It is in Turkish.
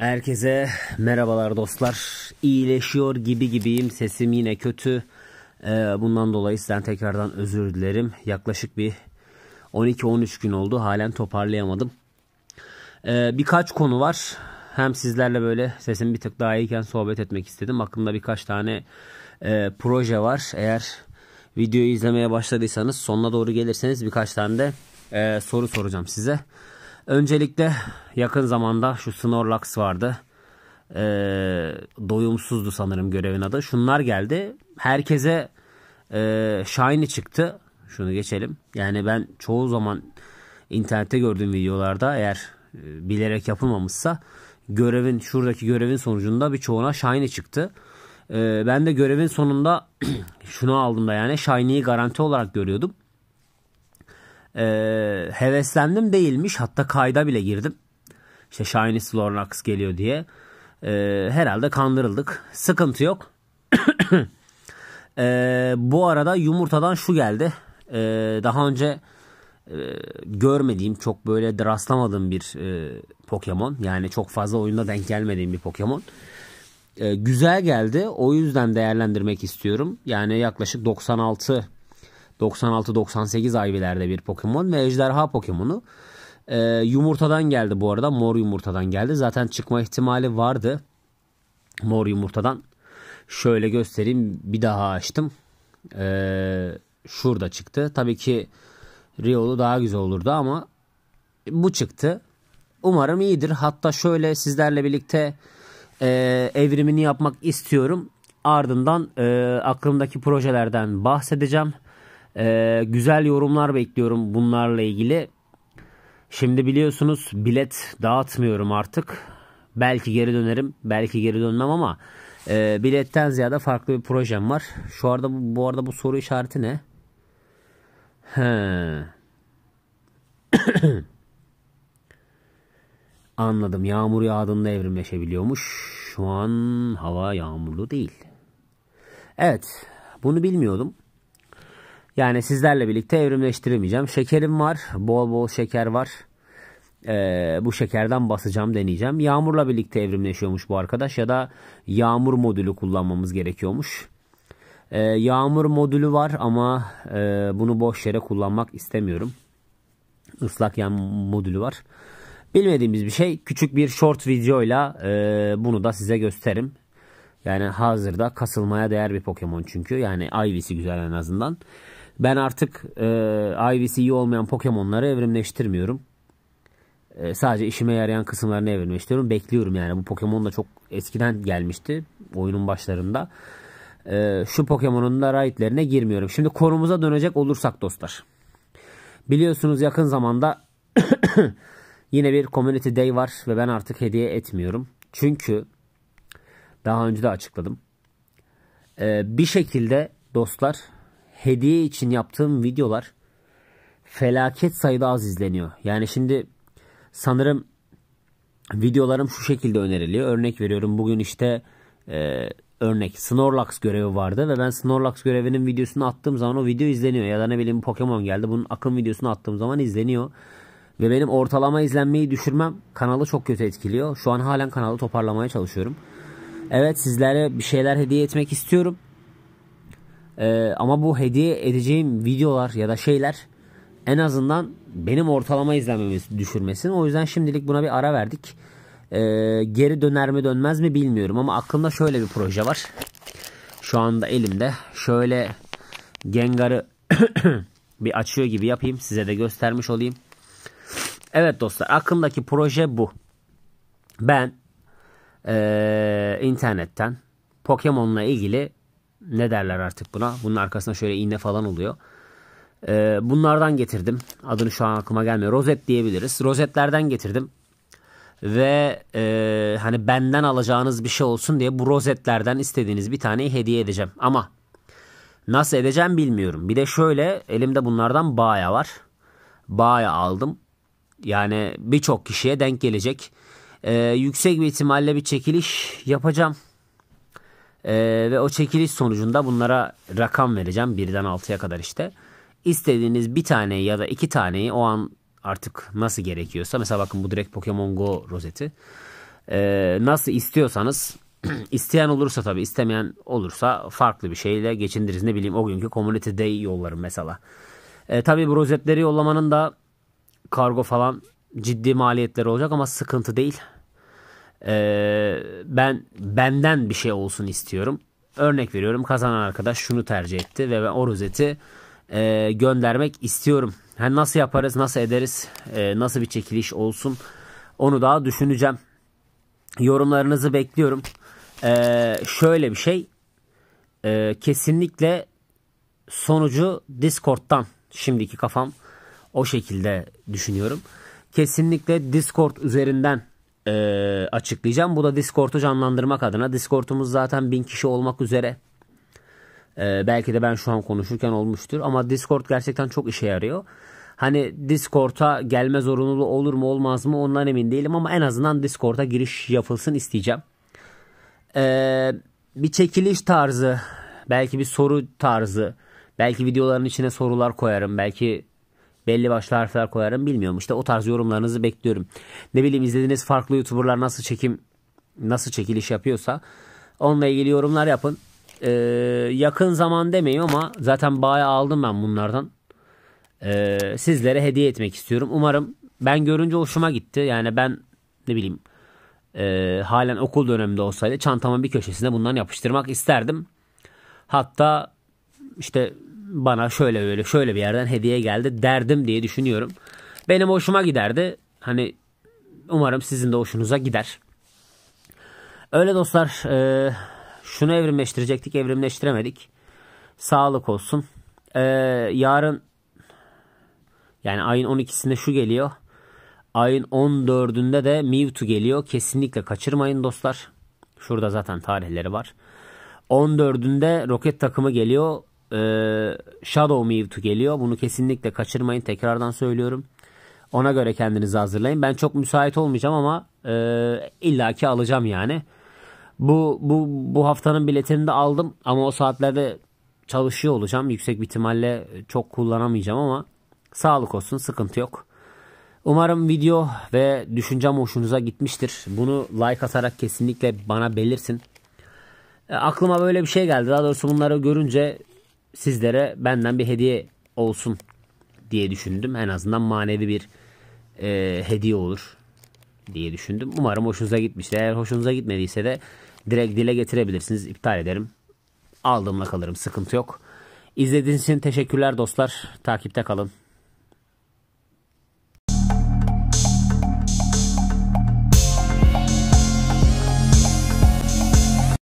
Herkese merhabalar dostlar. İyileşiyor gibi gibiyim. Sesim yine kötü. Ee, bundan dolayı sizden tekrardan özür dilerim. Yaklaşık bir 12-13 gün oldu. Halen toparlayamadım. Ee, birkaç konu var. Hem sizlerle böyle sesim bir tık daha iyiken sohbet etmek istedim. Aklımda birkaç tane e, proje var. Eğer videoyu izlemeye başladıysanız sonuna doğru gelirseniz birkaç tane de e, soru soracağım size. Öncelikle yakın zamanda şu Snorlax vardı. E, doyumsuzdu sanırım görevin adı. Şunlar geldi. Herkese e, Shiny çıktı. Şunu geçelim. Yani ben çoğu zaman internette gördüğüm videolarda eğer e, bilerek yapılmamışsa görevin şuradaki görevin sonucunda birçoğuna Shiny çıktı. E, ben de görevin sonunda şunu aldım da yani Shiny'yi garanti olarak görüyordum e, heveslendim değilmiş. Hatta kayda bile girdim. İşte Shiny Slornax geliyor diye. E, herhalde kandırıldık. Sıkıntı yok. e, bu arada yumurtadan şu geldi. E, daha önce e, görmediğim çok böyle rastlamadığım bir e, Pokemon. Yani çok fazla oyunda denk gelmediğim bir Pokemon. E, güzel geldi. O yüzden değerlendirmek istiyorum. Yani yaklaşık 96 96-98 ayvilerde bir Pokemon ve ejderha Pokemon'u. E, yumurtadan geldi bu arada. Mor yumurtadan geldi. Zaten çıkma ihtimali vardı. Mor yumurtadan. Şöyle göstereyim. Bir daha açtım. E, şurada çıktı. Tabii ki Rio'lu daha güzel olurdu ama bu çıktı. Umarım iyidir. Hatta şöyle sizlerle birlikte e, evrimini yapmak istiyorum. Ardından e, aklımdaki projelerden bahsedeceğim. Ee, güzel yorumlar bekliyorum bunlarla ilgili. Şimdi biliyorsunuz bilet dağıtmıyorum artık. Belki geri dönerim, belki geri dönmem ama e, biletten ziyade farklı bir projem var. Şu arada bu arada bu soru işareti ne? He. Anladım. Yağmur yağdığında evrimleşebiliyormuş. Şu an hava yağmurlu değil. Evet. Bunu bilmiyordum. Yani sizlerle birlikte evrimleştiremeyeceğim. Şekerim var. Bol bol şeker var. Ee, bu şekerden basacağım deneyeceğim. Yağmurla birlikte evrimleşiyormuş bu arkadaş ya da yağmur modülü kullanmamız gerekiyormuş. Ee, yağmur modülü var ama e, bunu boş yere kullanmak istemiyorum. Islak yan modülü var. Bilmediğimiz bir şey. Küçük bir short videoyla e, bunu da size gösterim. Yani hazırda kasılmaya değer bir Pokemon çünkü. Yani Ivy'si güzel en azından. Ben artık e, IV'si iyi e olmayan Pokemon'ları evrimleştirmiyorum. E, sadece işime yarayan kısımlarını evrimleştiriyorum. Bekliyorum yani. Bu Pokemon da çok eskiden gelmişti. Oyunun başlarında. E, şu Pokemon'un da raidlerine girmiyorum. Şimdi konumuza dönecek olursak dostlar. Biliyorsunuz yakın zamanda yine bir Community Day var ve ben artık hediye etmiyorum. Çünkü daha önce de açıkladım. Ee, bir şekilde dostlar hediye için yaptığım videolar felaket sayıda az izleniyor. Yani şimdi sanırım videolarım şu şekilde öneriliyor. Örnek veriyorum bugün işte e, örnek Snorlax görevi vardı ve ben Snorlax görevinin videosunu attığım zaman o video izleniyor. Ya da ne bileyim Pokemon geldi bunun akım videosunu attığım zaman izleniyor. Ve benim ortalama izlenmeyi düşürmem kanalı çok kötü etkiliyor. Şu an halen kanalı toparlamaya çalışıyorum. Evet sizlere bir şeyler hediye etmek istiyorum. Ee, ama bu hediye edeceğim videolar ya da şeyler en azından benim ortalama izlenmemi düşürmesin. O yüzden şimdilik buna bir ara verdik. Ee, geri döner mi dönmez mi bilmiyorum ama aklımda şöyle bir proje var. Şu anda elimde şöyle Gengar'ı bir açıyor gibi yapayım. Size de göstermiş olayım. Evet dostlar aklımdaki proje bu. Ben ee, internetten Pokemon'la ilgili ne derler artık buna. Bunun arkasında şöyle iğne falan oluyor. Ee, bunlardan getirdim. Adını şu an aklıma gelmiyor. Rozet diyebiliriz. Rozetlerden getirdim. Ve e, hani benden alacağınız bir şey olsun diye bu rozetlerden istediğiniz bir taneyi hediye edeceğim. Ama nasıl edeceğim bilmiyorum. Bir de şöyle elimde bunlardan baya var. Baya aldım. Yani birçok kişiye denk gelecek. Ee, yüksek bir ihtimalle bir çekiliş yapacağım. Ee, ve o çekiliş sonucunda bunlara rakam vereceğim birden altıya kadar işte. İstediğiniz bir tane ya da iki taneyi o an artık nasıl gerekiyorsa. Mesela bakın bu direkt Pokemon Go rozeti. Ee, nasıl istiyorsanız isteyen olursa tabii istemeyen olursa farklı bir şeyle geçindiririz. Ne bileyim o günkü Community Day yollarım mesela. Ee, tabii bu rozetleri yollamanın da kargo falan ciddi maliyetleri olacak ama sıkıntı değil. Ee, ben benden bir şey olsun istiyorum. Örnek veriyorum kazanan arkadaş şunu tercih etti ve ben o rozeti e, göndermek istiyorum. Yani nasıl yaparız, nasıl ederiz, e, nasıl bir çekiliş olsun onu daha düşüneceğim. Yorumlarınızı bekliyorum. E, şöyle bir şey e, kesinlikle sonucu Discord'dan şimdiki kafam o şekilde düşünüyorum. Kesinlikle Discord üzerinden e, açıklayacağım. Bu da Discord'u canlandırmak adına. Discord'umuz zaten bin kişi olmak üzere. E, belki de ben şu an konuşurken olmuştur. Ama Discord gerçekten çok işe yarıyor. Hani Discord'a gelme zorunluluğu olur mu olmaz mı ondan emin değilim. Ama en azından Discord'a giriş yapılsın isteyeceğim. E, bir çekiliş tarzı, belki bir soru tarzı, belki videoların içine sorular koyarım. Belki belli başlı harfler koyarım bilmiyorum. İşte o tarz yorumlarınızı bekliyorum. Ne bileyim izlediğiniz farklı YouTuber'lar nasıl çekim nasıl çekiliş yapıyorsa onunla ilgili yorumlar yapın. Ee, yakın zaman demeyeyim ama zaten bayağı aldım ben bunlardan. Ee, sizlere hediye etmek istiyorum. Umarım ben görünce hoşuma gitti. Yani ben ne bileyim e, halen okul döneminde olsaydı çantamın bir köşesinde bundan yapıştırmak isterdim. Hatta işte bana şöyle böyle şöyle bir yerden hediye geldi derdim diye düşünüyorum. Benim hoşuma giderdi. Hani umarım sizin de hoşunuza gider. Öyle dostlar e, şunu evrimleştirecektik evrimleştiremedik. Sağlık olsun. E, yarın yani ayın 12'sinde şu geliyor. Ayın 14'ünde de Mewtwo geliyor. Kesinlikle kaçırmayın dostlar. Şurada zaten tarihleri var. 14'ünde roket takımı geliyor e, Shadow Mewtwo geliyor. Bunu kesinlikle kaçırmayın. Tekrardan söylüyorum. Ona göre kendinizi hazırlayın. Ben çok müsait olmayacağım ama e, illaki alacağım yani. Bu, bu, bu haftanın biletini de aldım ama o saatlerde çalışıyor olacağım. Yüksek bir ihtimalle çok kullanamayacağım ama sağlık olsun sıkıntı yok. Umarım video ve düşüncem hoşunuza gitmiştir. Bunu like atarak kesinlikle bana belirsin. E, aklıma böyle bir şey geldi. Daha doğrusu bunları görünce sizlere benden bir hediye olsun diye düşündüm. En azından manevi bir e, hediye olur diye düşündüm. Umarım hoşunuza gitmiştir. Eğer hoşunuza gitmediyse de direkt dile getirebilirsiniz. İptal ederim. Aldığımla kalırım. Sıkıntı yok. İzlediğiniz için teşekkürler dostlar. Takipte kalın.